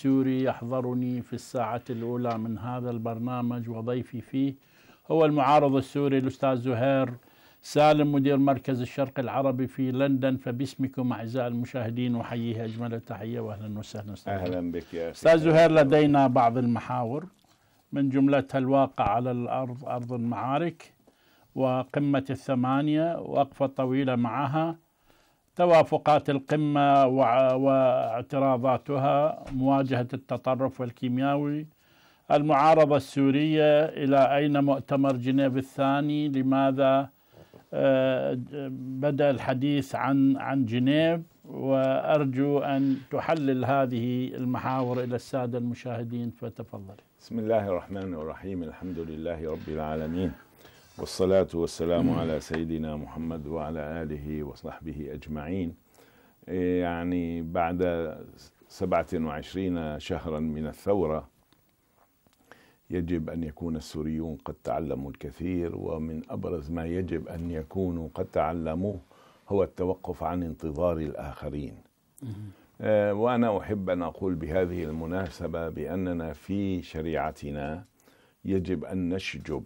السوري يحضرني في الساعة الأولى من هذا البرنامج وضيفي فيه هو المعارض السوري الأستاذ زهير سالم مدير مركز الشرق العربي في لندن فباسمكم أعزائي المشاهدين أحييه أجمل التحية وأهلا وسهلا أستاذ أهلا بك يا أستاذ زهير لدينا بعض المحاور من جملتها الواقع على الأرض أرض المعارك وقمة الثمانية وقفة طويلة معها توافقات القمة واعتراضاتها مواجهة التطرف والكيمياوي المعارضة السورية إلى أين مؤتمر جنيف الثاني لماذا آه، بدأ الحديث عن عن جنيف وأرجو أن تحلل هذه المحاور إلى السادة المشاهدين فتفضل بسم الله الرحمن الرحيم الحمد لله رب العالمين والصلاة والسلام على سيدنا محمد وعلى آله وصحبه أجمعين إيه، يعني بعد سبعة وعشرين شهرا من الثورة يجب أن يكون السوريون قد تعلموا الكثير ومن أبرز ما يجب أن يكونوا قد تعلموه هو التوقف عن انتظار الآخرين إيه، وأنا أحب أن أقول بهذه المناسبة بأننا في شريعتنا يجب أن نشجب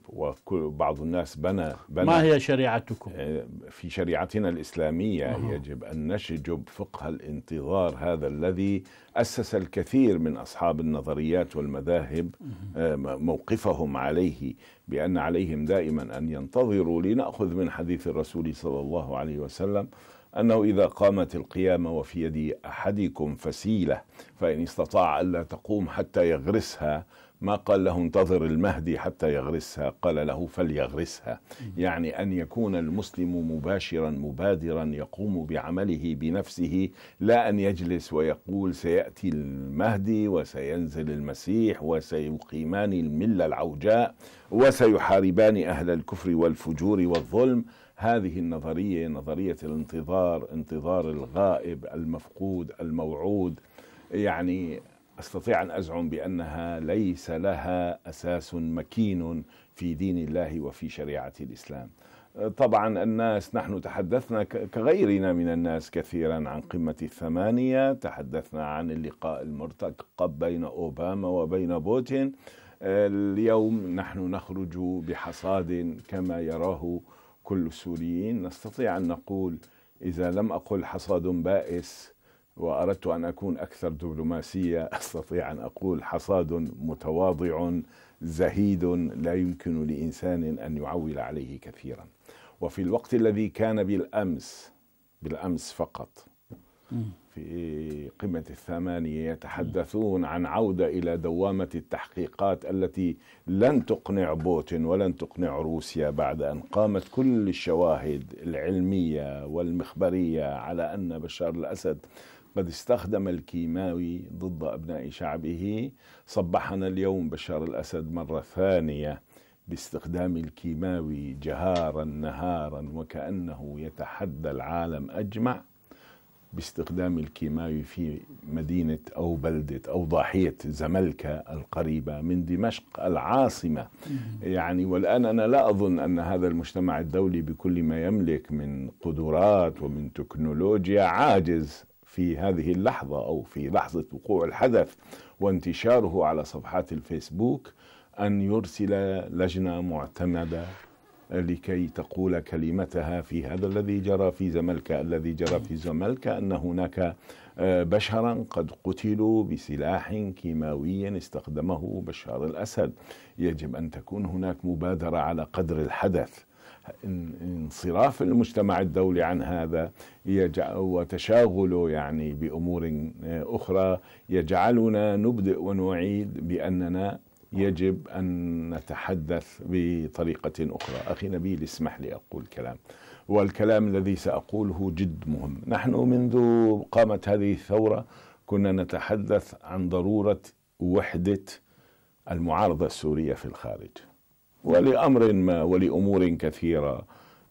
وبعض الناس بنى, بنى ما هي شريعتكم؟ آه، في شريعتنا الإسلامية أوه. يجب أن نشجب فقه الانتظار هذا الذي أسس الكثير من أصحاب النظريات والمذاهب آه، موقفهم عليه بأن عليهم دائما أن ينتظروا لنأخذ من حديث الرسول صلى الله عليه وسلم أنه إذا قامت القيامة وفي يد أحدكم فسيلة فإن استطاع ألا تقوم حتى يغرسها ما قال له انتظر المهدي حتى يغرسها قال له فليغرسها يعني أن يكون المسلم مباشرا مبادرا يقوم بعمله بنفسه لا أن يجلس ويقول سيأتي المهدي وسينزل المسيح وسيقيمان الملة العوجاء وسيحاربان أهل الكفر والفجور والظلم هذه النظرية نظرية الانتظار انتظار الغائب المفقود الموعود يعني استطيع ان ازعم بانها ليس لها اساس مكين في دين الله وفي شريعه الاسلام. طبعا الناس نحن تحدثنا كغيرنا من الناس كثيرا عن قمه الثمانيه، تحدثنا عن اللقاء المرتقب بين اوباما وبين بوتين. اليوم نحن نخرج بحصاد كما يراه كل السوريين، نستطيع ان نقول اذا لم اقل حصاد بائس واردت ان اكون اكثر دبلوماسيه استطيع ان اقول حصاد متواضع زهيد لا يمكن لانسان ان يعول عليه كثيرا وفي الوقت الذي كان بالامس بالامس فقط في قمة الثمانية يتحدثون عن عودة إلى دوامة التحقيقات التي لن تقنع بوتين ولن تقنع روسيا بعد أن قامت كل الشواهد العلمية والمخبرية على أن بشار الأسد قد استخدم الكيماوي ضد أبناء شعبه صبحنا اليوم بشار الأسد مرة ثانية باستخدام الكيماوي جهارا نهارا وكأنه يتحدى العالم أجمع باستخدام الكيماوي في مدينة أو بلدة أو ضاحية زملكة القريبة من دمشق العاصمة يعني والآن أنا لا أظن أن هذا المجتمع الدولي بكل ما يملك من قدرات ومن تكنولوجيا عاجز في هذه اللحظة أو في لحظة وقوع الحدث وانتشاره على صفحات الفيسبوك أن يرسل لجنة معتمدة لكي تقول كلمتها في هذا الذي جرى في زملكا الذي جرى في زملكا أن هناك آه، بشرا قد قتلوا بسلاح كيماوي استخدمه بشار الأسد يجب أن تكون هناك مبادرة على قدر الحدث انصراف المجتمع الدولي عن هذا وتشاغله يعني بأمور آه، أخرى يجعلنا نبدئ ونعيد بأننا يجب أن نتحدث بطريقة أخرى أخي نبيل اسمح لي أقول كلام والكلام الذي سأقوله جد مهم نحن منذ قامت هذه الثورة كنا نتحدث عن ضرورة وحدة المعارضة السورية في الخارج ولأمر ما ولأمور كثيرة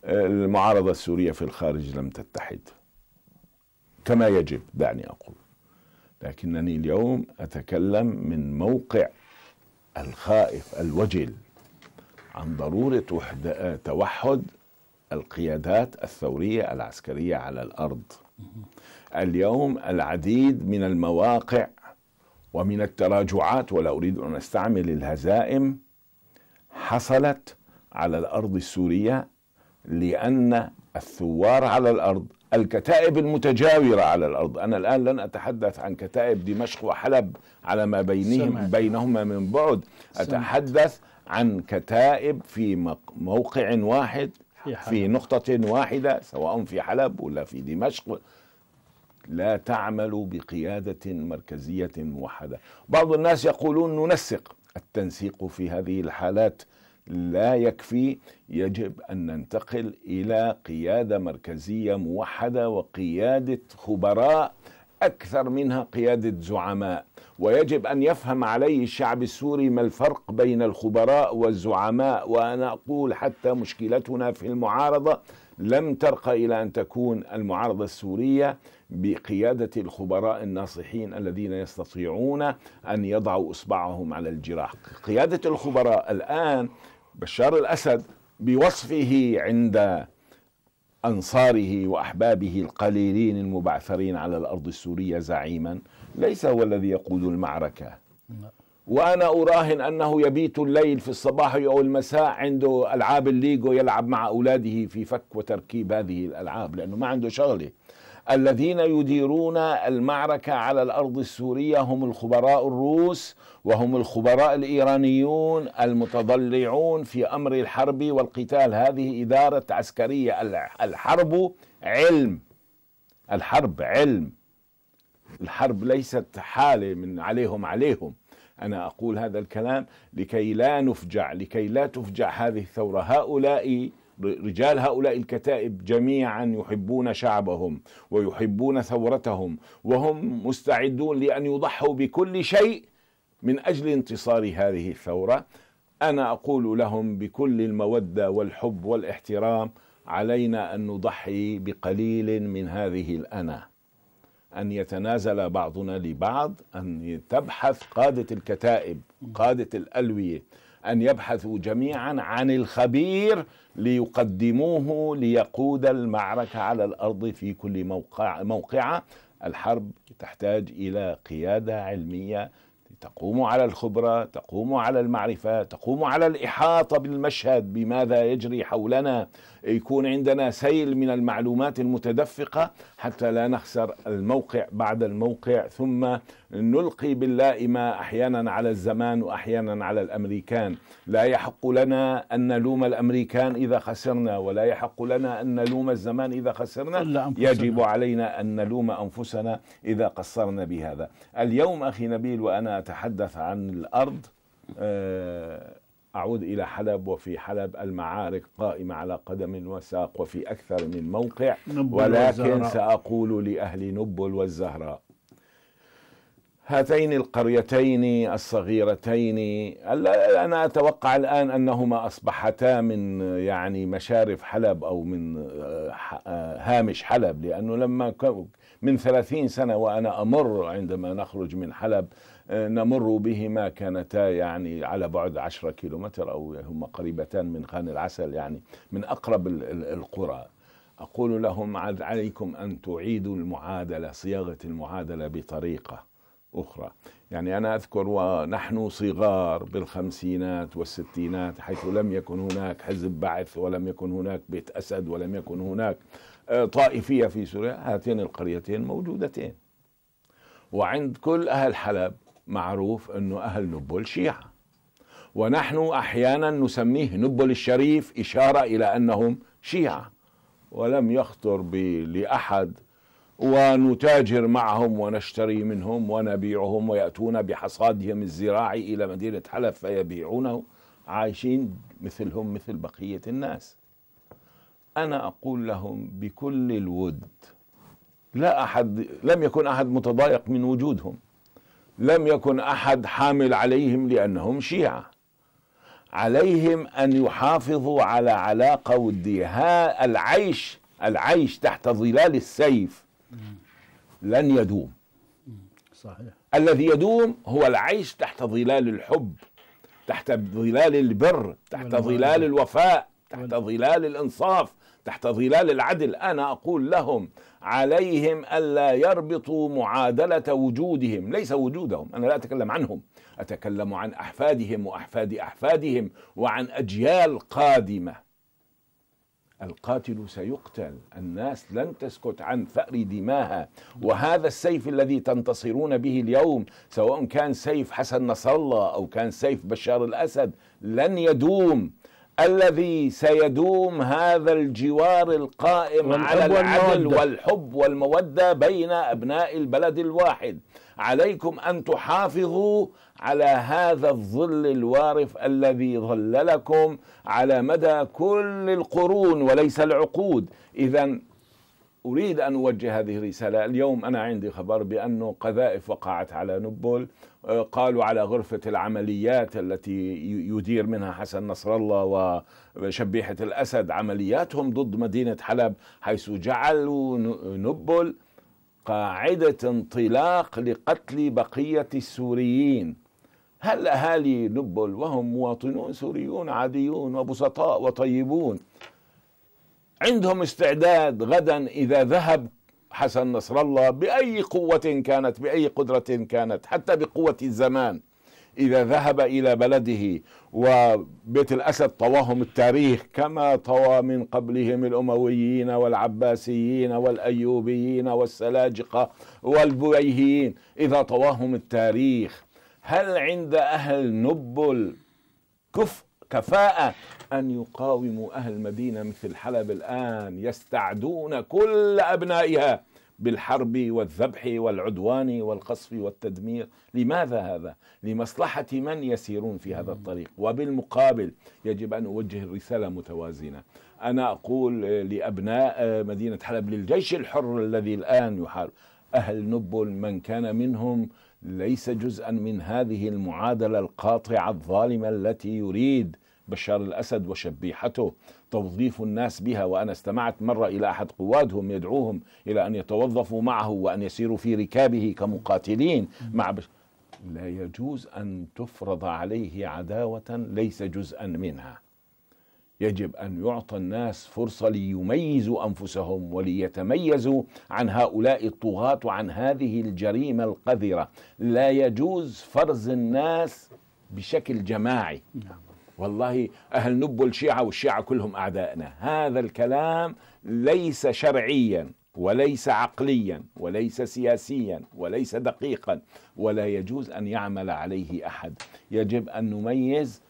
المعارضة السورية في الخارج لم تتحد كما يجب دعني أقول لكنني اليوم أتكلم من موقع الخائف الوجل عن ضرورة وحدة توحد القيادات الثورية العسكرية على الأرض اليوم العديد من المواقع ومن التراجعات ولا أريد أن أستعمل الهزائم حصلت على الارض السوريه لان الثوار على الارض الكتائب المتجاورة على الأرض أنا الآن لن أتحدث عن كتائب دمشق وحلب على ما بينهم بينهما من بعد أتحدث عن كتائب في موقع واحد في نقطة واحدة سواء في حلب ولا في دمشق لا تعمل بقيادة مركزية موحدة بعض الناس يقولون ننسق التنسيق في هذه الحالات لا يكفي يجب ان ننتقل الى قياده مركزيه موحده وقياده خبراء اكثر منها قياده زعماء ويجب ان يفهم عليه الشعب السوري ما الفرق بين الخبراء والزعماء وانا اقول حتى مشكلتنا في المعارضه لم ترقى الى ان تكون المعارضه السوريه بقيادة الخبراء الناصحين الذين يستطيعون أن يضعوا إصبعهم على الجراح قيادة الخبراء الآن بشار الأسد بوصفه عند أنصاره وأحبابه القليلين المبعثرين على الأرض السورية زعيما ليس هو الذي يقود المعركة وأنا أراهن أنه يبيت الليل في الصباح أو المساء عنده ألعاب الليجو يلعب مع أولاده في فك وتركيب هذه الألعاب لأنه ما عنده شغلة الذين يديرون المعركة على الأرض السورية هم الخبراء الروس وهم الخبراء الإيرانيون المتضلعون في أمر الحرب والقتال هذه إدارة عسكرية الحرب علم الحرب علم الحرب ليست حالة من عليهم عليهم أنا أقول هذا الكلام لكي لا نفجع لكي لا تفجع هذه الثورة هؤلاء رجال هؤلاء الكتائب جميعا يحبون شعبهم ويحبون ثورتهم وهم مستعدون لان يضحوا بكل شيء من اجل انتصار هذه الثوره انا اقول لهم بكل الموده والحب والاحترام علينا ان نضحي بقليل من هذه الانا ان يتنازل بعضنا لبعض ان تبحث قاده الكتائب قاده الالويه ان يبحثوا جميعا عن الخبير ليقدموه ليقود المعركة على الأرض في كل موقع موقعة الحرب تحتاج إلى قيادة علمية تقوم على الخبرة تقوم على المعرفة تقوم على الإحاطة بالمشهد بماذا يجري حولنا يكون عندنا سيل من المعلومات المتدفقة حتى لا نخسر الموقع بعد الموقع ثم نلقي باللائمة أحيانا على الزمان وأحيانا على الأمريكان لا يحق لنا أن نلوم الأمريكان إذا خسرنا ولا يحق لنا أن نلوم الزمان إذا خسرنا يجب علينا أن نلوم أنفسنا إذا قصرنا بهذا اليوم أخي نبيل وأنا أتحدث عن الأرض آه أعود إلى حلب وفي حلب المعارك قائمة على قدم وساق وفي أكثر من موقع ولكن والزهراء. سأقول لأهل نبل والزهراء هاتين القريتين الصغيرتين أنا أتوقع الآن أنهما أصبحتا من يعني مشارف حلب أو من آه، هامش حلب لأنه لما من ثلاثين سنة وأنا أمر عندما نخرج من حلب نمر بهما كانتا يعني على بعد 10 كيلومتر أو هما قريبتان من خان العسل يعني من أقرب القرى أقول لهم عليكم أن تعيدوا المعادلة صياغة المعادلة بطريقة أخرى يعني أنا أذكر ونحن صغار بالخمسينات والستينات حيث لم يكن هناك حزب بعث ولم يكن هناك بيت أسد ولم يكن هناك آه، طائفية في سوريا هاتين القريتين موجودتين وعند كل أهل حلب معروف أنه أهل نبل شيعة ونحن أحيانا نسميه نبل الشريف إشارة إلى أنهم شيعة ولم يخطر بي لأحد ونتاجر معهم ونشتري منهم ونبيعهم ويأتون بحصادهم الزراعي إلى مدينة حلب فيبيعونه عايشين مثلهم مثل بقية الناس أنا أقول لهم بكل الود لا أحد لم يكن أحد متضايق من وجودهم لم يكن احد حامل عليهم لانهم شيعه عليهم ان يحافظوا على علاقه وديه العيش العيش تحت ظلال السيف لن يدوم صحيح الذي يدوم هو العيش تحت ظلال الحب تحت ظلال البر تحت ظلال الوفاء تحت ظلال الانصاف تحت ظلال العدل انا اقول لهم عليهم ألا يربطوا معادلة وجودهم ليس وجودهم أنا لا أتكلم عنهم أتكلم عن أحفادهم وأحفاد أحفادهم وعن أجيال قادمة القاتل سيقتل الناس لن تسكت عن فأر دماها وهذا السيف الذي تنتصرون به اليوم سواء كان سيف حسن نصر الله أو كان سيف بشار الأسد لن يدوم الذي سيدوم هذا الجوار القائم على العدل والمودة. والحب والمودة بين أبناء البلد الواحد عليكم أن تحافظوا على هذا الظل الوارف الذي ظللكم على مدى كل القرون وليس العقود إذا أريد أن أوجه هذه الرسالة اليوم أنا عندي خبر بأنه قذائف وقعت على نبل قالوا على غرفة العمليات التي يدير منها حسن نصر الله وشبيحة الأسد عملياتهم ضد مدينة حلب حيث جعلوا نبل قاعدة انطلاق لقتل بقية السوريين هل أهالي نبل وهم مواطنون سوريون عاديون وبسطاء وطيبون عندهم استعداد غدا إذا ذهب حسن نصر الله باي قوه كانت باي قدره كانت حتى بقوه الزمان اذا ذهب الى بلده وبيت الاسد طواهم التاريخ كما طوى من قبلهم الامويين والعباسيين والايوبيين والسلاجقه والبويهيين اذا طواهم التاريخ هل عند اهل نبل كفء كفاءة أن يقاوموا أهل مدينة مثل حلب الآن يستعدون كل أبنائها بالحرب والذبح والعدوان والقصف والتدمير لماذا هذا لمصلحه من يسيرون في هذا الطريق وبالمقابل يجب ان اوجه الرسالة متوازنه انا اقول لابناء مدينه حلب للجيش الحر الذي الان يحارب اهل نبل من كان منهم ليس جزءا من هذه المعادله القاطعه الظالمه التي يريد بشار الأسد وشبيحته توظيف الناس بها وأنا استمعت مرة إلى أحد قوادهم يدعوهم إلى أن يتوظفوا معه وأن يسيروا في ركابه كمقاتلين مع بش... لا يجوز أن تفرض عليه عداوة ليس جزءا منها يجب أن يعطى الناس فرصة ليميزوا أنفسهم وليتميزوا عن هؤلاء الطغاة وعن هذه الجريمة القذرة لا يجوز فرز الناس بشكل جماعي نعم. والله أهل نب الشيعة والشيعة كلهم أعدائنا هذا الكلام ليس شرعيا وليس عقليا وليس سياسيا وليس دقيقا ولا يجوز أن يعمل عليه أحد يجب أن نميز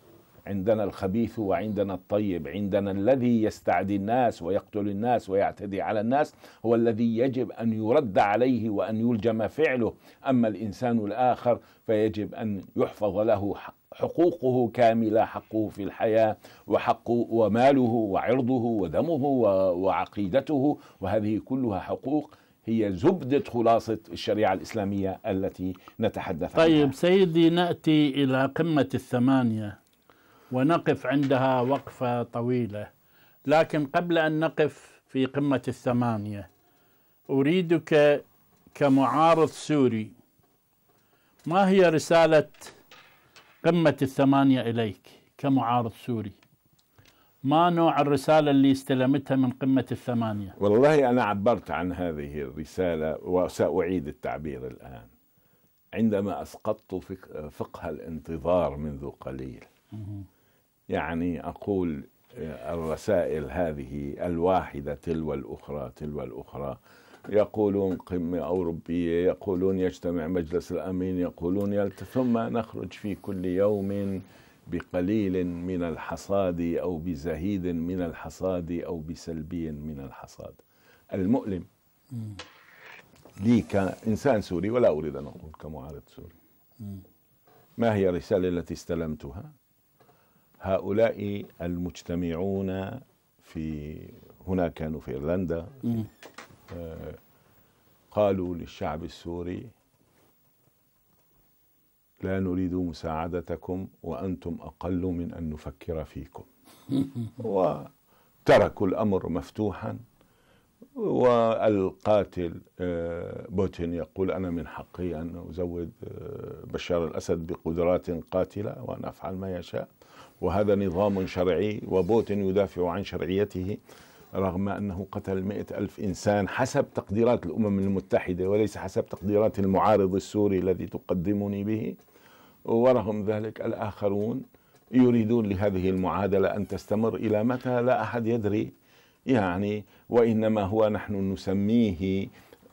عندنا الخبيث وعندنا الطيب عندنا الذي يستعدي الناس ويقتل الناس ويعتدي على الناس هو الذي يجب أن يرد عليه وأن يلجم فعله أما الإنسان الآخر فيجب أن يحفظ له حق حقوقه كاملة حقه في الحياة وحق وماله وعرضه ودمه وعقيدته وهذه كلها حقوق هي زبدة خلاصة الشريعة الإسلامية التي نتحدث طيب عنها طيب سيدي نأتي إلى قمة الثمانية ونقف عندها وقفة طويلة لكن قبل أن نقف في قمة الثمانية أريدك كمعارض سوري ما هي رسالة قمة الثمانية إليك كمعارض سوري ما نوع الرسالة اللي استلمتها من قمة الثمانية والله أنا عبرت عن هذه الرسالة وسأعيد التعبير الآن عندما أسقطت فقه الانتظار منذ قليل يعني أقول آه، الرسائل هذه الواحدة تلو الأخرى تلو الأخرى يقولون قمة أوروبية يقولون يجتمع مجلس الأمين يقولون يلت ثم نخرج في كل يوم بقليل من الحصاد أو بزهيد من الحصاد أو بسلبي من الحصاد المؤلم لي كإنسان سوري ولا أريد أن أقول كمعارض سوري ما هي الرسالة التي استلمتها هؤلاء المجتمعون في هنا كانوا في إيرلندا قالوا للشعب السوري لا نريد مساعدتكم وأنتم أقل من أن نفكر فيكم وتركوا الأمر مفتوحا والقاتل آه، بوتين يقول أنا من حقي أن أزود آه، بشار الأسد بقدرات قاتلة وأن أفعل ما يشاء وهذا نظام شرعي وبوتين يدافع عن شرعيته رغم أنه قتل مئة ألف إنسان حسب تقديرات الأمم المتحدة وليس حسب تقديرات المعارض السوري الذي تقدمني به ورغم ذلك الآخرون يريدون لهذه المعادلة أن تستمر إلى متى لا أحد يدري يعني وإنما هو نحن نسميه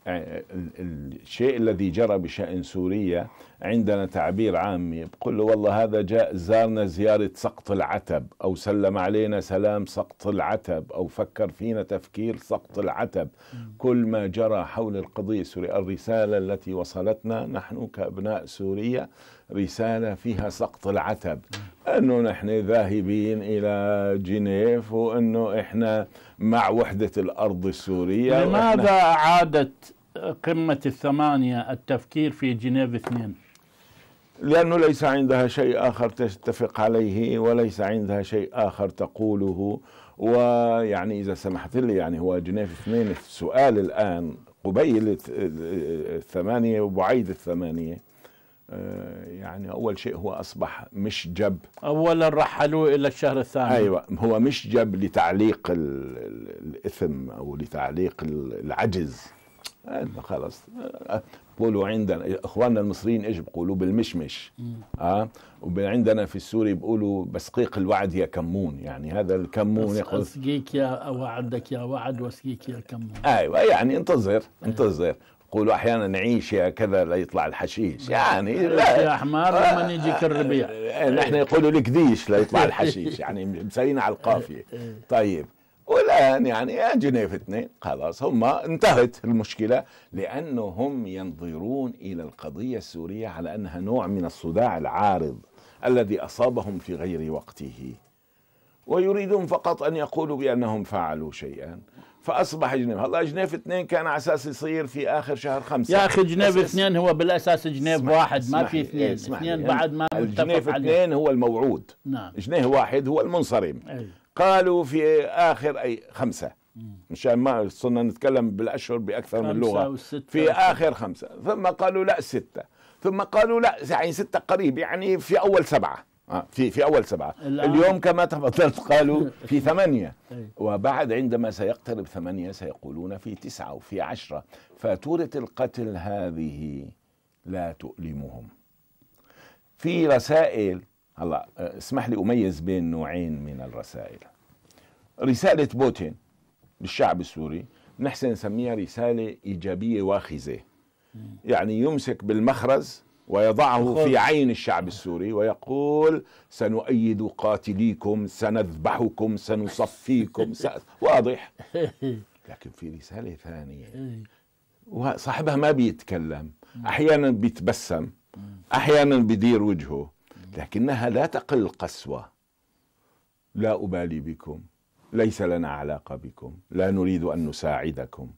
الشيء الذي جرى بشأن سوريا عندنا تعبير عامي بقول له والله هذا جاء زارنا زيارة سقط العتب أو سلم علينا سلام سقط العتب أو فكر فينا تفكير سقط العتب كل ما جرى حول القضية السورية الرسالة التي وصلتنا نحن كأبناء سوريا رسالة فيها سقط العتب أنه نحن ذاهبين إلى جنيف وأنه إحنا مع وحدة الأرض السورية لماذا أعادت قمة الثمانية التفكير في جنيف اثنين؟ لأنه ليس عندها شيء آخر تتفق عليه وليس عندها شيء آخر تقوله ويعني إذا سمحت لي يعني هو جنيف اثنين السؤال الآن قبيل الثمانية وبعيد الثمانية آه، يعني أول شيء هو أصبح مش جب أولا رحلوه إلى الشهر الثاني أيوة هو مش جب لتعليق الإثم أو لتعليق العجز آه، خلاص بقولوا عندنا اخواننا المصريين ايش بيقولوا بالمشمش اه وعندنا في السوري بيقولوا بسقيق الوعد يا كمون يعني هذا الكمون يقول اسقيك يا وعدك يا وعد واسقيك يا كمون ايوه يعني انتظر انتظر يقولوا احيانا نعيش كذا لا يطلع الحشيش يعني لا يا حمار لما يجيك الربيع إيه، إيه، نحن يقولوا الكديش لا يطلع الحشيش يعني مسالين على القافيه إيه، طيب والان يعني جنيف اثنين خلاص هم انتهت المشكله لانه هم ينظرون الى القضيه السوريه على انها نوع من الصداع العارض الذي اصابهم في غير وقته ويريدون فقط ان يقولوا بانهم فعلوا شيئا فاصبح جنيف هلا جنيف اثنين كان على اساس يصير في اخر شهر خمسة يا اخي جنيف اثنين هو بالاساس جنيف واحد ما في اثنين اثنين يعني بعد ما جنيف اثنين هو الموعود نعم جنيف واحد هو المنصرم أي. قالوا في اخر اي خمسة مشان ما صرنا نتكلم بالاشهر باكثر من لغه في اخر خمسه ثم قالوا لا سته ثم قالوا لا يعني سته قريب يعني في اول سبعه آه، في في اول سبعه اليوم كما تفضلت قالوا في ثمانيه إيه. وبعد عندما سيقترب ثمانيه سيقولون في تسعه وفي عشره فاتوره القتل هذه لا تؤلمهم في رسائل هلا آه، اسمح لي اميز بين نوعين من الرسائل رساله بوتين للشعب السوري نحسن نسميها رساله ايجابيه واخذه يعني يمسك بالمخرز ويضعه في عين الشعب السوري ويقول سنؤيد قاتليكم سنذبحكم سنصفيكم س... واضح لكن في رسالة ثانية إيه. وصاحبها ما بيتكلم أحيانا بيتبسم أحيانا بدير وجهه لكنها لا تقل قسوة لا أبالي بكم ليس لنا علاقة بكم لا نريد أن نساعدكم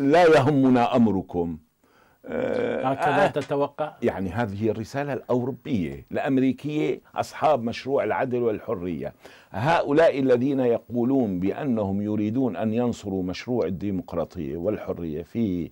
لا يهمنا أمركم آه، هكذا آه تتوقع؟ يعني هذه الرسالة الأوروبية الأمريكية أصحاب مشروع العدل والحرية هؤلاء الذين يقولون بأنهم يريدون أن ينصروا مشروع الديمقراطية والحرية في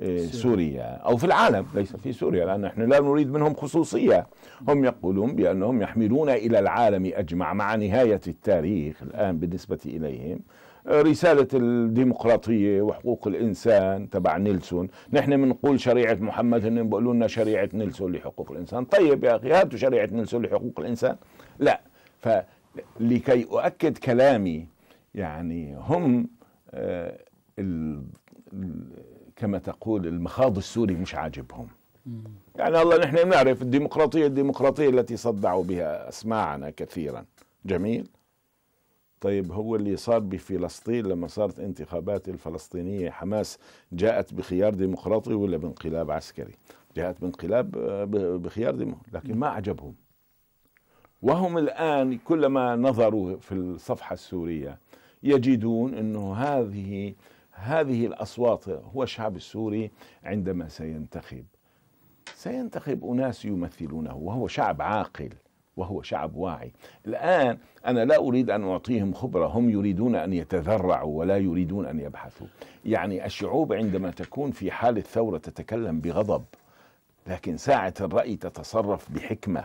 آه، سوريا أو في العالم ليس في سوريا لأن نحن لا نريد منهم خصوصية هم يقولون بأنهم يحملون إلى العالم أجمع مع نهاية التاريخ الآن بالنسبة إليهم رسالة الديمقراطية وحقوق الإنسان تبع نيلسون نحن بنقول شريعة محمد هن بيقولوا لنا شريعة نيلسون لحقوق الإنسان طيب يا أخي هاتوا شريعة نيلسون لحقوق الإنسان لا فلكي أؤكد كلامي يعني هم آه ال كما تقول المخاض السوري مش عاجبهم يعني الله نحن نعرف الديمقراطية الديمقراطية التي صدعوا بها أسماعنا كثيرا جميل طيب هو اللي صار بفلسطين لما صارت انتخابات الفلسطينية حماس جاءت بخيار ديمقراطي ولا بانقلاب عسكري جاءت بانقلاب آه، بخيار ديمقراطي لكن ما عجبهم وهم الآن كلما نظروا في الصفحة السورية يجدون أنه هذه هذه الأصوات هو الشعب السوري عندما سينتخب سينتخب أناس يمثلونه وهو شعب عاقل وهو شعب واعي الآن أنا لا أريد أن أعطيهم خبرة هم يريدون أن يتذرعوا ولا يريدون أن يبحثوا يعني الشعوب عندما تكون في حال الثورة تتكلم بغضب لكن ساعة الرأي تتصرف بحكمة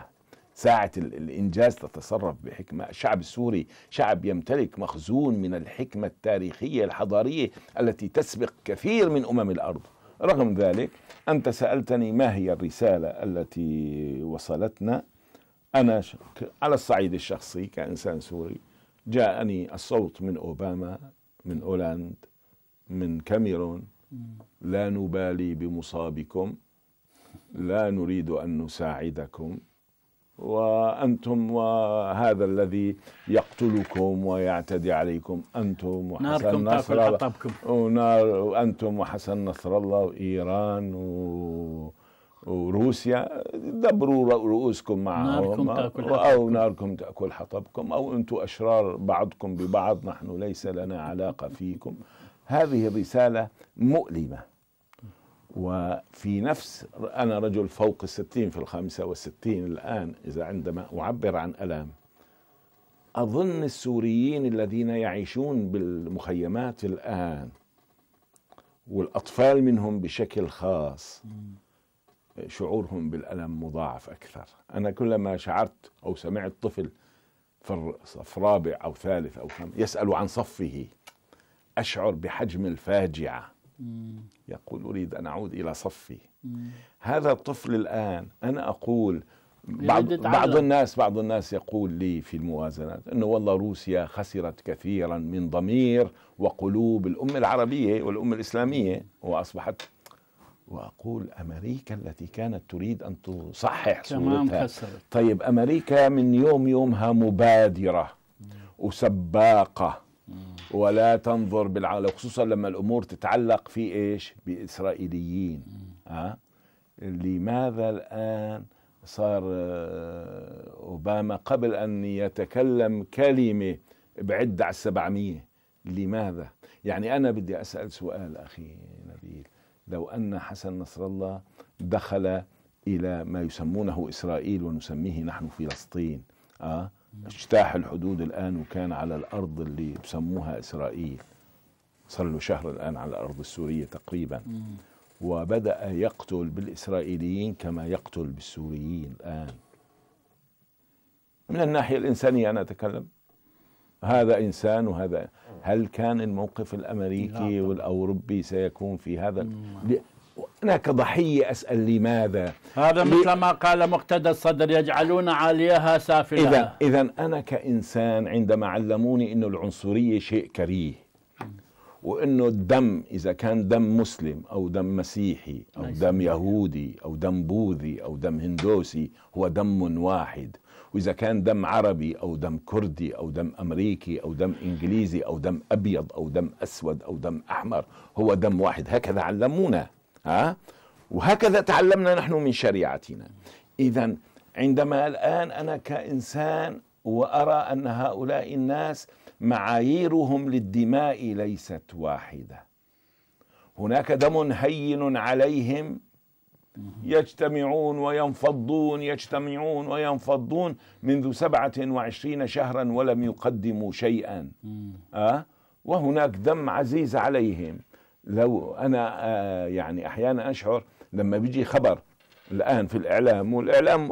ساعة الإنجاز تتصرف بحكمة الشعب السوري شعب يمتلك مخزون من الحكمة التاريخية الحضارية التي تسبق كثير من أمم الأرض رغم ذلك أنت سألتني ما هي الرسالة التي وصلتنا أنا على الصعيد الشخصي كإنسان سوري جاءني الصوت من أوباما من أولاند من كاميرون لا نبالي بمصابكم لا نريد أن نساعدكم وأنتم وهذا الذي يقتلكم ويعتدي عليكم أنتم وحسن نصر الله ونار وأنتم وحسن نصر الله وإيران و... وروسيا دبروا رؤوسكم معهم أو ناركم تأكل حطبكم أو أنتم أشرار بعضكم ببعض نحن ليس لنا علاقة فيكم هذه رسالة مؤلمة وفي نفس أنا رجل فوق الستين في الخمسة والستين الآن إذا عندما أعبر عن ألام أظن السوريين الذين يعيشون بالمخيمات الآن والأطفال منهم بشكل خاص شعورهم بالألم مضاعف أكثر أنا كلما شعرت أو سمعت طفل في صف رابع أو ثالث أو خامس يسأل عن صفه أشعر بحجم الفاجعة يقول أريد أن أعود إلى صفي هذا الطفل الآن أنا أقول بعض, بعض الناس بعض الناس يقول لي في الموازنات انه والله روسيا خسرت كثيرا من ضمير وقلوب الامه العربيه والامه الاسلاميه واصبحت واقول امريكا التي كانت تريد ان تصحح صورتها طيب امريكا من يوم يومها مبادره وسباقه ولا تنظر بالعقل خصوصا لما الامور تتعلق في ايش باسرائيليين أه؟ لماذا الان صار آه، اوباما قبل ان يتكلم كلمه بعد على 700 لماذا يعني انا بدي اسال سؤال اخي نبيل لو أن حسن نصر الله دخل إلى ما يسمونه إسرائيل ونسميه نحن فلسطين آه اجتاح الحدود الآن وكان على الأرض اللي يسموها إسرائيل صار له شهر الآن على الأرض السورية تقريبا وبدأ يقتل بالإسرائيليين كما يقتل بالسوريين الآن من الناحية الإنسانية أنا أتكلم هذا انسان وهذا هل كان الموقف الامريكي نعم، والاوروبي سيكون في هذا أنا نعم. كضحية أسأل لماذا هذا مثل ما قال مقتدى الصدر يجعلون عاليها سافله إذا إذا أنا كإنسان عندما علموني انه العنصرية شيء كريه وأنه الدم إذا كان دم مسلم أو دم مسيحي أو دم يهودي أو دم بوذي أو دم هندوسي هو دم واحد واذا كان دم عربي او دم كردي او دم امريكي او دم انجليزي او دم ابيض او دم اسود او دم احمر هو دم واحد هكذا علمونا ها وهكذا تعلمنا نحن من شريعتنا اذا عندما الان انا كانسان وارى ان هؤلاء الناس معاييرهم للدماء ليست واحده هناك دم هين عليهم يجتمعون وينفضون يجتمعون وينفضون منذ سبعة وعشرين شهرا ولم يقدموا شيئا أه؟ وهناك دم عزيز عليهم لو أنا آه يعني أحيانا أشعر لما بيجي خبر الآن في الإعلام والإعلام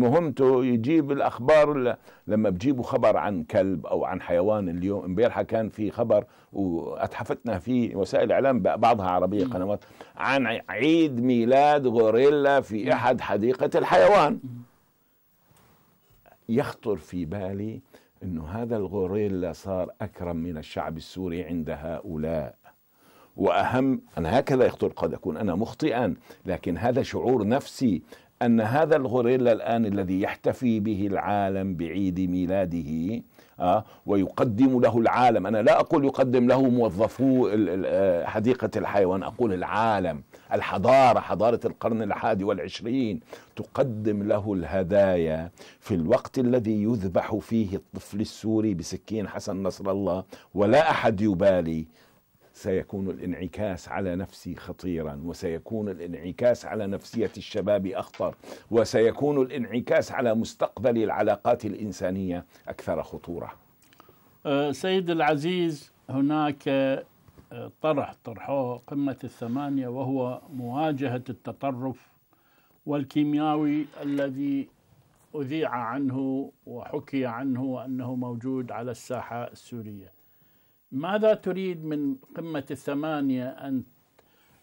مهمته يجيب الأخبار لما بجيبوا خبر عن كلب أو عن حيوان اليوم امبارحة كان في خبر وأتحفتنا فيه وسائل الإعلام بعضها عربية قنوات عن عيد ميلاد غوريلا في أحد حديقة الحيوان يخطر في بالي أنه هذا الغوريلا صار أكرم من الشعب السوري عند هؤلاء واهم انا هكذا يخطر قد اكون انا مخطئا لكن هذا شعور نفسي ان هذا الغوريلا الان الذي يحتفي به العالم بعيد ميلاده آه ويقدم له العالم أنا لا أقول يقدم له موظفو آه، حديقة الحيوان أقول العالم الحضارة حضارة القرن الحادي والعشرين تقدم له الهدايا في الوقت الذي يذبح فيه الطفل السوري بسكين حسن نصر الله ولا أحد يبالي سيكون الانعكاس على نفسي خطيرا وسيكون الانعكاس على نفسيه الشباب اخطر وسيكون الانعكاس على مستقبل العلاقات الانسانيه اكثر خطوره. أه، سيد العزيز هناك أه، طرح طرحوه قمه الثمانيه وهو مواجهه التطرف والكيمياوي الذي اذيع عنه وحكي عنه انه موجود على الساحه السوريه. ماذا تريد من قمة الثمانية أن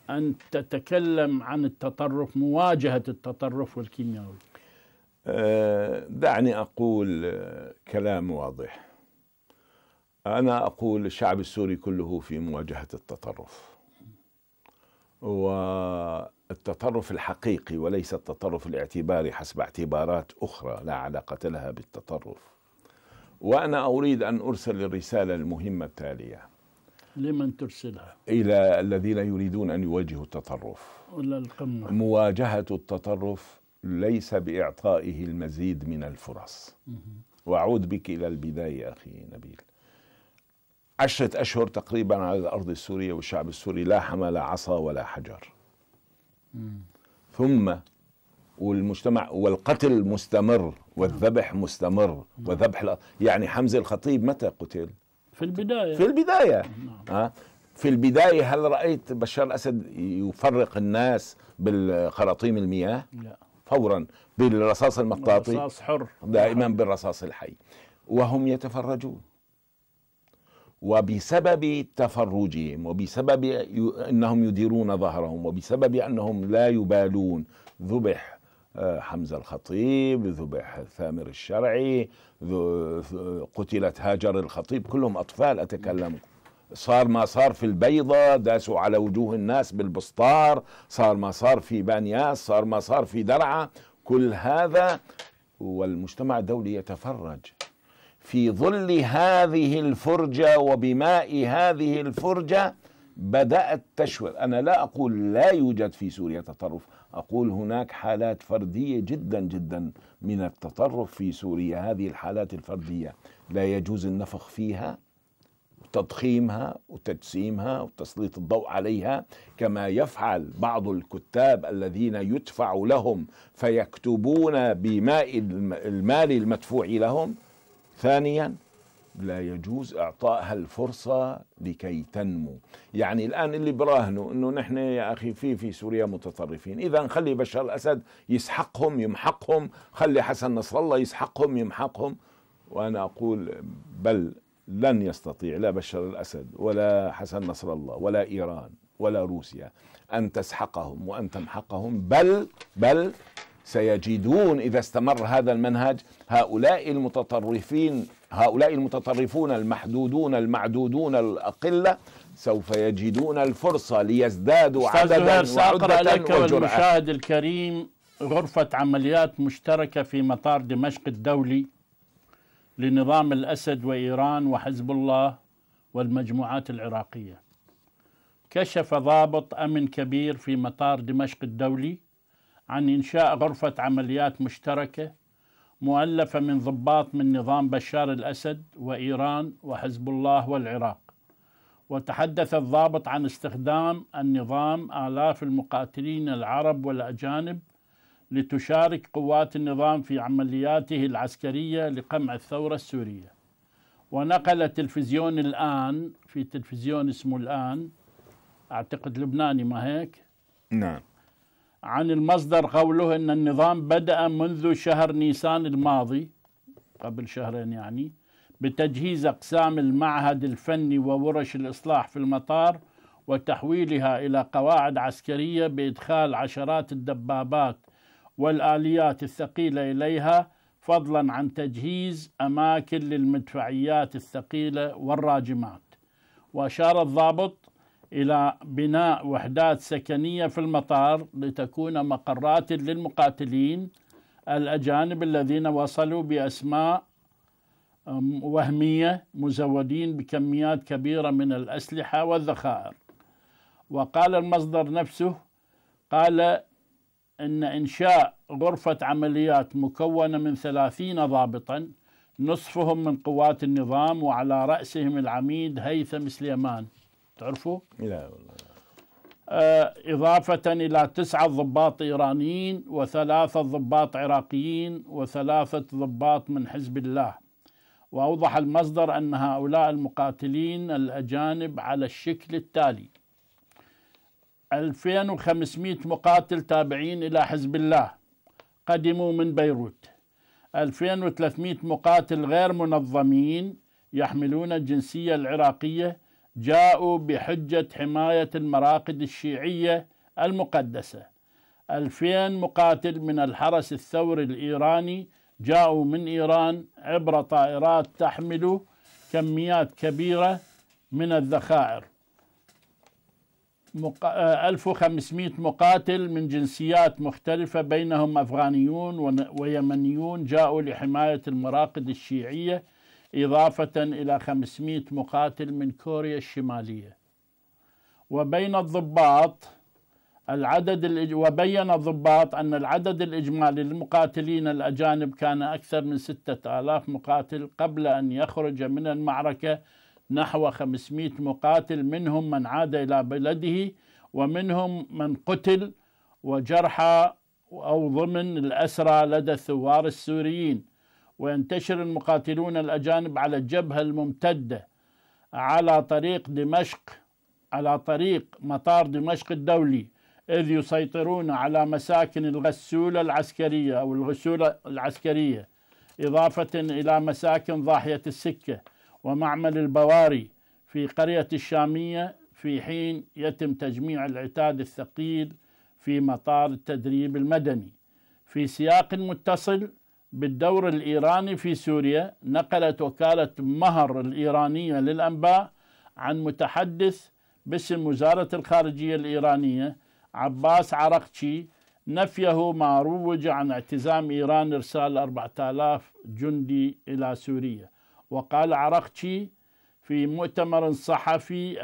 أن تتكلم عن التطرف مواجهة التطرف والكيمياوي آه، دعني أقول آه، كلام واضح أنا أقول الشعب السوري كله في مواجهة التطرف والتطرف الحقيقي وليس التطرف الاعتباري حسب اعتبارات أخرى لا علاقة لها بالتطرف وأنا أريد أن أرسل الرسالة المهمة التالية لمن ترسلها؟ إلى الذين يريدون أن يواجهوا التطرف ولا القمة مواجهة التطرف ليس بإعطائه المزيد من الفرص وأعود بك إلى البداية أخي نبيل عشرة أشهر تقريبا على الأرض السورية والشعب السوري لا حمل عصا ولا حجر ثم والمجتمع والقتل مستمر والذبح مستمر وذبح يعني حمزه الخطيب متى قتل؟ في البدايه في البدايه آه في البدايه هل رايت بشار الاسد يفرق الناس بالخراطيم المياه؟ لا فورا بالرصاص المطاطي الرصاص حر دائما بالرصاص الحي وهم يتفرجون وبسبب تفرجهم وبسبب انهم يديرون ظهرهم وبسبب انهم لا يبالون ذبح حمزة الخطيب ذبح ثامر الشرعي قتلت هاجر الخطيب كلهم أطفال أتكلم صار ما صار في البيضة داسوا على وجوه الناس بالبسطار صار ما صار في بانياس صار ما صار في درعا كل هذا والمجتمع الدولي يتفرج في ظل هذه الفرجة وبماء هذه الفرجة بدأت تشور أنا لا أقول لا يوجد في سوريا تطرف أقول هناك حالات فردية جدا جدا من التطرف في سوريا هذه الحالات الفردية لا يجوز النفخ فيها وتضخيمها وتجسيمها وتسليط الضوء عليها كما يفعل بعض الكتاب الذين يدفع لهم فيكتبون بماء المال المدفوع لهم ثانيا لا يجوز اعطائها الفرصه لكي تنمو يعني الان اللي براهنوا انه نحن يا اخي في في سوريا متطرفين اذا خلي بشار الاسد يسحقهم يمحقهم خلي حسن نصر الله يسحقهم يمحقهم وانا اقول بل لن يستطيع لا بشار الاسد ولا حسن نصر الله ولا ايران ولا روسيا ان تسحقهم وان تمحقهم بل بل سيجدون اذا استمر هذا المنهج هؤلاء المتطرفين هؤلاء المتطرفون المحدودون المعدودون الأقلة سوف يجدون الفرصة ليزدادوا عددا وعدة لك المشاهد الكريم غرفة عمليات مشتركة في مطار دمشق الدولي لنظام الأسد وإيران وحزب الله والمجموعات العراقية كشف ضابط أمن كبير في مطار دمشق الدولي عن إنشاء غرفة عمليات مشتركة مؤلفة من ضباط من نظام بشار الأسد وإيران وحزب الله والعراق وتحدث الضابط عن استخدام النظام آلاف المقاتلين العرب والأجانب لتشارك قوات النظام في عملياته العسكرية لقمع الثورة السورية ونقل تلفزيون الآن في تلفزيون اسمه الآن أعتقد لبناني ما هيك نعم عن المصدر قوله أن النظام بدأ منذ شهر نيسان الماضي قبل شهرين يعني بتجهيز أقسام المعهد الفني وورش الإصلاح في المطار وتحويلها إلى قواعد عسكرية بإدخال عشرات الدبابات والآليات الثقيلة إليها فضلا عن تجهيز أماكن للمدفعيات الثقيلة والراجمات وأشار الضابط إلى بناء وحدات سكنية في المطار لتكون مقرات للمقاتلين الأجانب الذين وصلوا بأسماء وهمية مزودين بكميات كبيرة من الأسلحة والذخائر وقال المصدر نفسه قال أن إنشاء غرفة عمليات مكونة من ثلاثين ضابطا نصفهم من قوات النظام وعلى رأسهم العميد هيثم سليمان تعرفوا؟ لا والله آه إضافة إلى تسعة ضباط إيرانيين وثلاثة ضباط عراقيين وثلاثة ضباط من حزب الله وأوضح المصدر أن هؤلاء المقاتلين الأجانب على الشكل التالي 2500 مقاتل تابعين إلى حزب الله قدموا من بيروت 2300 مقاتل غير منظمين يحملون الجنسية العراقية جاءوا بحجة حماية المراقد الشيعية المقدسة ألفين مقاتل من الحرس الثوري الإيراني جاءوا من إيران عبر طائرات تحمل كميات كبيرة من الذخائر 1500 آه، مقاتل من جنسيات مختلفة بينهم أفغانيون ويمنيون جاءوا لحماية المراقد الشيعية إضافة إلى 500 مقاتل من كوريا الشمالية وبين الضباط العدد الإج... وبين الضباط أن العدد الإجمالي للمقاتلين الأجانب كان أكثر من 6000 مقاتل قبل أن يخرج من المعركة نحو 500 مقاتل منهم من عاد إلى بلده ومنهم من قتل وجرحى أو ضمن الأسرى لدى الثوار السوريين وينتشر المقاتلون الأجانب على الجبهة الممتدة على طريق دمشق على طريق مطار دمشق الدولي إذ يسيطرون على مساكن الغسولة العسكرية أو الغسولة العسكرية إضافة إلى مساكن ضاحية السكة ومعمل البواري في قرية الشامية في حين يتم تجميع العتاد الثقيل في مطار التدريب المدني في سياق متصل بالدور الإيراني في سوريا نقلت وكالة مهر الإيرانية للأنباء عن متحدث باسم وزارة الخارجية الإيرانية عباس عرقشي نفيه ما روج عن اعتزام إيران إرسال 4000 جندي إلى سوريا وقال عرقشي في مؤتمر صحفي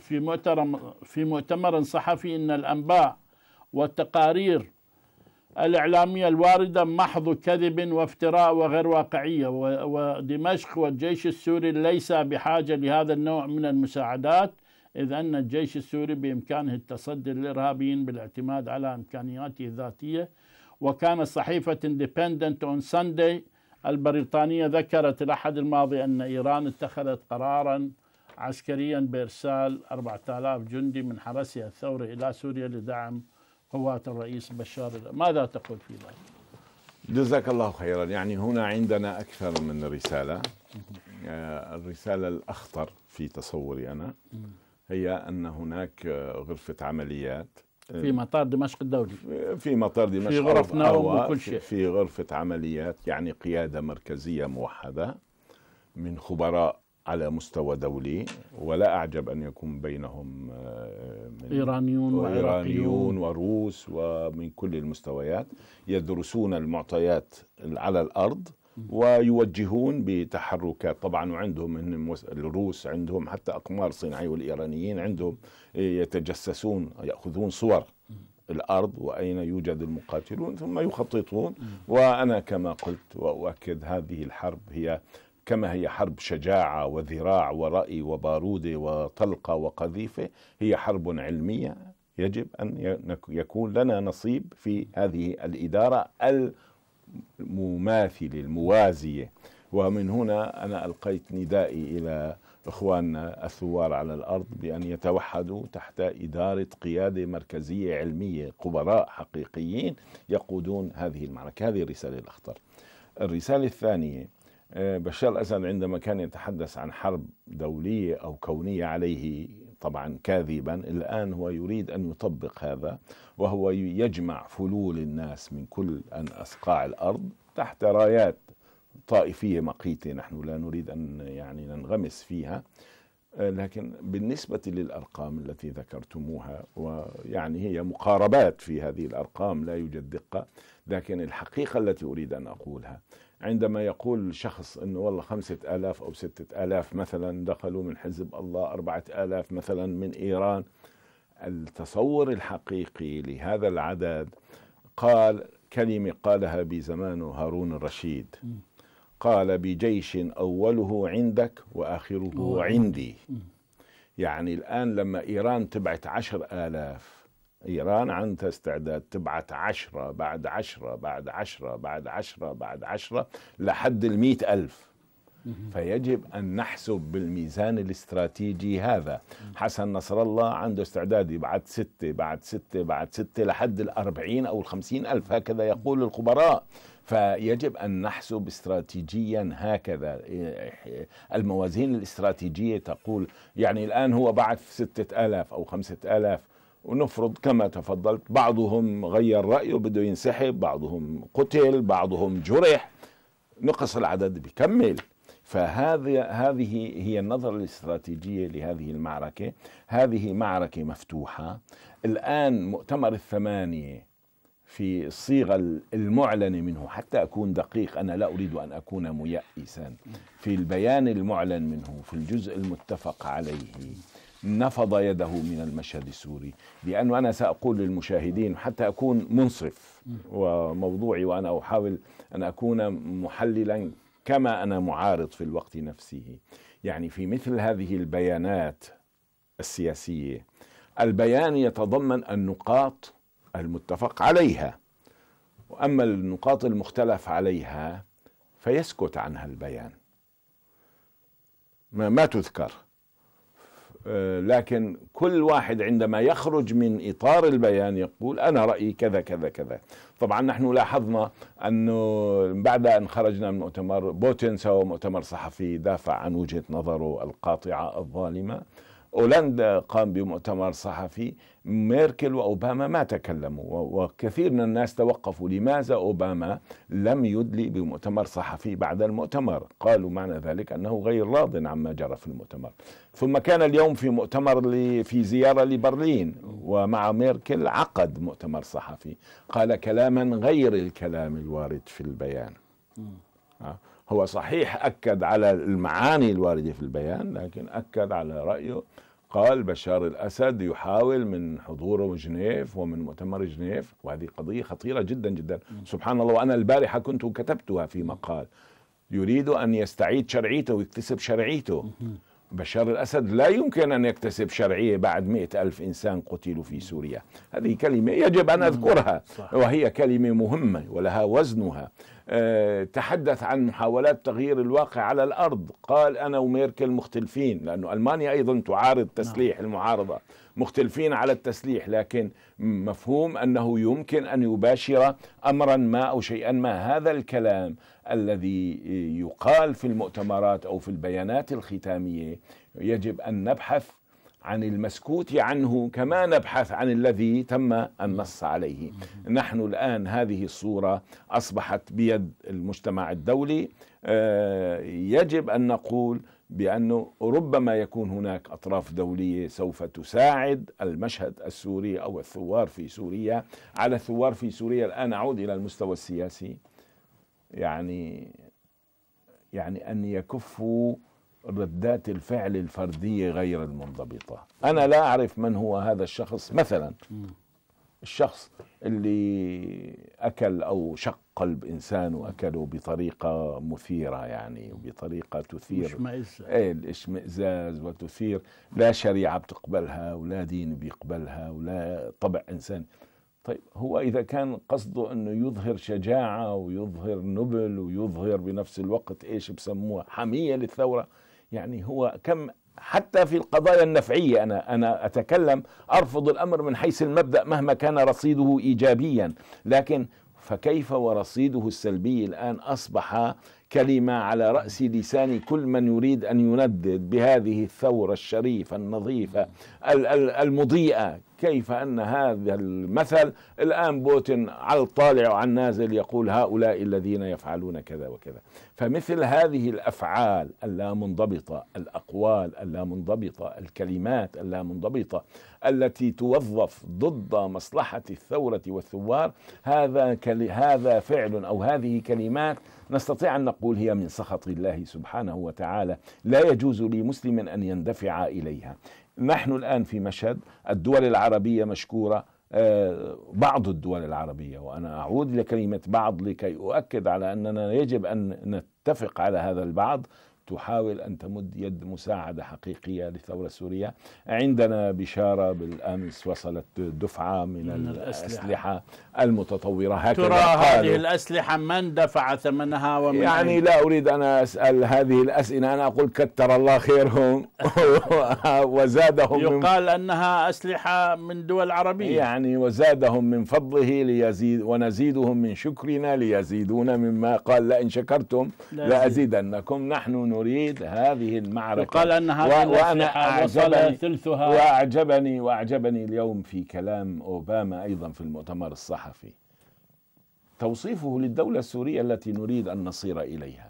في مؤتمر في مؤتمر صحفي ان الانباء والتقارير الإعلامية الواردة محض كذب وافتراء وغير واقعية ودمشق والجيش السوري ليس بحاجة لهذا النوع من المساعدات إذ أن الجيش السوري بإمكانه التصدي للإرهابيين بالاعتماد على إمكانياته الذاتية وكانت صحيفة اندبندنت اون Sunday البريطانية ذكرت الأحد الماضي أن إيران اتخذت قرارا عسكريا بإرسال 4000 جندي من حرسها الثوري إلى سوريا لدعم هواة الرئيس بشار ماذا تقول في ذلك؟ جزاك الله خيرا يعني هنا عندنا أكثر من رسالة آه، الرسالة الأخطر في تصوري أنا هي أن هناك آه، غرفة عمليات آه، في مطار دمشق الدولي في مطار دمشق في غرف نوم وكل شيء في غرفة عمليات يعني قيادة مركزية موحدة من خبراء على مستوى دولي ولا أعجب أن يكون بينهم آه، من إيرانيون وإيرانيون وروس ومن كل المستويات يدرسون المعطيات على الأرض ويوجهون بتحركات طبعا وعندهم من الروس عندهم حتى أقمار صناعية والإيرانيين عندهم آه، يتجسسون يأخذون صور الأرض وأين يوجد المقاتلون ثم يخططون وأنا كما قلت وأؤكد هذه الحرب هي كما هي حرب شجاعة وذراع ورأي وبارودة وطلقة وقذيفة هي حرب علمية يجب أن يكون لنا نصيب في هذه الإدارة المماثلة الموازية ومن هنا أنا ألقيت ندائي إلى إخواننا الثوار على الأرض بأن يتوحدوا تحت إدارة قيادة مركزية علمية خبراء حقيقيين يقودون هذه المعركة هذه الرسالة الأخطر الرسالة الثانية آه، بشار الأسد عندما كان يتحدث عن حرب دولية أو كونية عليه طبعا كاذبا الآن هو يريد أن يطبق هذا وهو يجمع فلول الناس من كل أن أصقاع الأرض تحت رايات طائفية مقيتة نحن لا نريد أن يعني ننغمس فيها آه، لكن بالنسبة للأرقام التي ذكرتموها ويعني هي مقاربات في هذه الأرقام لا يوجد دقة لكن الحقيقة التي أريد أن أقولها عندما يقول شخص أنه والله خمسة آلاف أو ستة آلاف مثلا دخلوا من حزب الله أربعة آلاف مثلا من إيران التصور الحقيقي لهذا العدد قال كلمة قالها بزمانه هارون الرشيد قال بجيش أوله عندك وآخره عندي يعني الآن لما إيران تبعت عشر آلاف إيران عندها استعداد تبعت عشرة بعد عشرة بعد عشرة بعد عشرة بعد عشرة لحد المئة ألف فيجب أن نحسب بالميزان الاستراتيجي هذا حسن نصر الله عنده استعداد يبعث ستة بعد ستة بعد ستة لحد الأربعين أو الخمسين ألف هكذا يقول الخبراء فيجب أن نحسب استراتيجيا هكذا إيه، الموازين الاستراتيجية تقول يعني الآن هو بعد ستة ألاف أو خمسة ألاف ونفرض كما تفضلت بعضهم غير رأيه بده ينسحب بعضهم قتل بعضهم جرح نقص العدد بيكمل فهذه هذه هي النظرة الاستراتيجية لهذه المعركة هذه معركة مفتوحة الآن مؤتمر الثمانية في الصيغة المعلنة منه حتى أكون دقيق أنا لا أريد أن أكون ميئسا في البيان المعلن منه في الجزء المتفق عليه نفض يده من المشهد السوري لأنه أنا سأقول للمشاهدين حتى أكون منصف وموضوعي وأنا أحاول أن أكون محللا كما أنا معارض في الوقت نفسه يعني في مثل هذه البيانات السياسية البيان يتضمن النقاط المتفق عليها وأما النقاط المختلف عليها فيسكت عنها البيان ما, ما تذكر آه، لكن كل واحد عندما يخرج من إطار البيان يقول أنا رأيي كذا كذا كذا طبعا نحن لاحظنا أنه بعد أن خرجنا من مؤتمر بوتين سوى مؤتمر صحفي دافع عن وجهة نظره القاطعة الظالمة هولندا قام بمؤتمر صحفي ميركل وأوباما ما تكلموا وكثير من الناس توقفوا لماذا أوباما لم يدلي بمؤتمر صحفي بعد المؤتمر قالوا معنى ذلك أنه غير راض عما جرى في المؤتمر ثم كان اليوم في مؤتمر في زيارة لبرلين ومع ميركل عقد مؤتمر صحفي قال كلاما غير الكلام الوارد في البيان هو صحيح أكد على المعاني الواردة في البيان لكن أكد على رأيه قال بشار الأسد يحاول من حضوره جنيف ومن مؤتمر جنيف وهذه قضية خطيرة جدا جدا سبحان الله وأنا البارحة كنت كتبتها في مقال يريد أن يستعيد شرعيته ويكتسب شرعيته بشار الأسد لا يمكن أن يكتسب شرعية بعد مئة ألف إنسان قتلوا في سوريا هذه كلمة يجب أن أذكرها وهي كلمة مهمة ولها وزنها آه، تحدث عن محاولات تغيير الواقع على الارض قال انا وميركل مختلفين لانه المانيا ايضا تعارض تسليح نعم. المعارضه مختلفين على التسليح لكن مفهوم انه يمكن ان يباشر امرا ما او شيئا ما هذا الكلام الذي يقال في المؤتمرات او في البيانات الختاميه يجب ان نبحث عن المسكوت عنه كما نبحث عن الذي تم النص عليه نحن الآن هذه الصورة أصبحت بيد المجتمع الدولي آه، يجب أن نقول بأنه ربما يكون هناك أطراف دولية سوف تساعد المشهد السوري أو الثوار في سوريا على الثوار في سوريا الآن أعود إلى المستوى السياسي يعني يعني أن يكفوا ردات الفعل الفردية غير المنضبطة أنا لا أعرف من هو هذا الشخص مثلا الشخص اللي أكل أو شق قلب إنسان وأكله بطريقة مثيرة يعني وبطريقة تثير إيه الاشمئزاز وتثير لا شريعة بتقبلها ولا دين بيقبلها ولا طبع إنسان طيب هو إذا كان قصده أنه يظهر شجاعة ويظهر نبل ويظهر بنفس الوقت إيش بسموها حمية للثورة يعني هو كم حتى في القضايا النفعيه انا انا اتكلم ارفض الامر من حيث المبدا مهما كان رصيده ايجابيا لكن فكيف ورصيده السلبي الان اصبح كلمة على رأس لسان كل من يريد أن يندد بهذه الثورة الشريفة النظيفة المضيئة كيف أن هذا المثل الآن بوتين على الطالع وعلى النازل يقول هؤلاء الذين يفعلون كذا وكذا فمثل هذه الأفعال اللامنضبطة الأقوال اللامنضبطة الكلمات اللامنضبطة التي توظف ضد مصلحة الثورة والثوار هذا هذا فعل أو هذه كلمات نستطيع أن نقول هي من سخط الله سبحانه وتعالى لا يجوز لمسلم أن يندفع إليها نحن الآن في مشهد الدول العربية مشكورة آه، بعض الدول العربية وأنا أعود لكلمة بعض لكي أؤكد على أننا يجب أن نتفق على هذا البعض تحاول أن تمد يد مساعدة حقيقية لثورة سورية عندنا بشارة بالأمس وصلت دفعة من, من الأسلحة, الأسلحة المتطورة هكذا ترى هذه الأسلحة من دفع ثمنها ومن يعني لا أريد أن أسأل هذه الأسئلة أنا أقول كتر الله خيرهم وزادهم يقال أنها أسلحة من دول عربية يعني وزادهم من فضله ليزيد ونزيدهم من شكرنا ليزيدون مما قال لئن شكرتم لأزيدنكم نحن نريد هذه المعركة يقال أنها وأنا أعجبني ثلثها وأعجبني وأعجبني اليوم في كلام أوباما أيضا في المؤتمر الصحفي توصيفه للدولة السورية التي نريد أن نصير إليها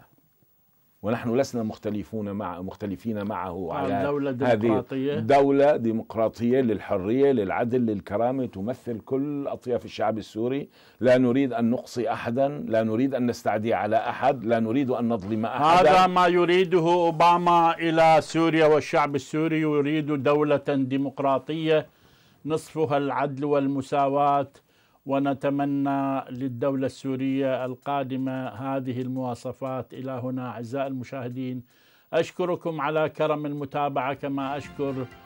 ونحن لسنا مختلفون مع مختلفين معه على دولة ديمقراطية هذه دولة ديمقراطية للحرية للعدل للكرامة تمثل كل أطياف الشعب السوري لا نريد أن نقصي أحدا لا نريد أن نستعدي على أحد لا نريد أن نظلم أحدا هذا ما يريده أوباما إلى سوريا والشعب السوري يريد دولة ديمقراطية نصفها العدل والمساواه ونتمنى للدولة السورية القادمة هذه المواصفات إلى هنا أعزائي المشاهدين أشكركم على كرم المتابعة كما أشكر